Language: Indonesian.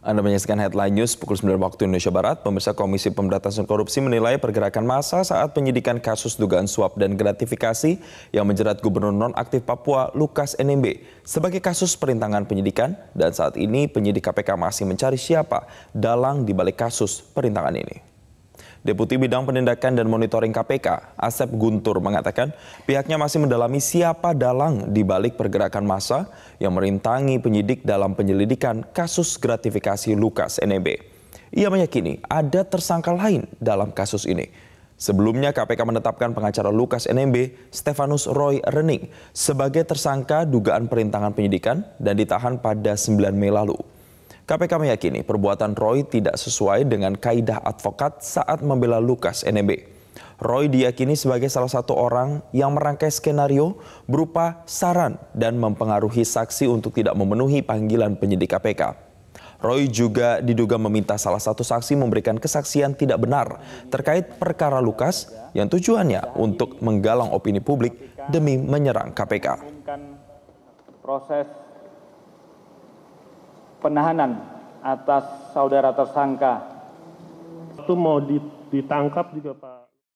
Anda menyaksikan Headline News pukul 9 waktu Indonesia Barat. Pemirsa Komisi Pemberantasan Korupsi menilai pergerakan massa saat penyidikan kasus dugaan suap dan gratifikasi yang menjerat Gubernur nonaktif Papua Lukas NMB sebagai kasus perintangan penyidikan dan saat ini penyidik KPK masih mencari siapa dalang dibalik kasus perintangan ini. Deputi Bidang Penindakan dan Monitoring KPK, Asep Guntur, mengatakan pihaknya masih mendalami siapa dalang di balik pergerakan massa yang merintangi penyidik dalam penyelidikan kasus gratifikasi Lukas NMB. E Ia meyakini ada tersangka lain dalam kasus ini. Sebelumnya KPK menetapkan pengacara Lukas NMB, e Stefanus Roy Rening, sebagai tersangka dugaan perintangan penyidikan dan ditahan pada 9 Mei lalu. KPK meyakini perbuatan Roy tidak sesuai dengan kaidah advokat saat membela Lukas NMB. Roy diyakini sebagai salah satu orang yang merangkai skenario berupa saran dan mempengaruhi saksi untuk tidak memenuhi panggilan penyidik KPK. Roy juga diduga meminta salah satu saksi memberikan kesaksian tidak benar terkait perkara Lukas yang tujuannya untuk menggalang opini publik demi menyerang KPK. Proses penahanan atas saudara tersangka itu mau ditangkap juga pak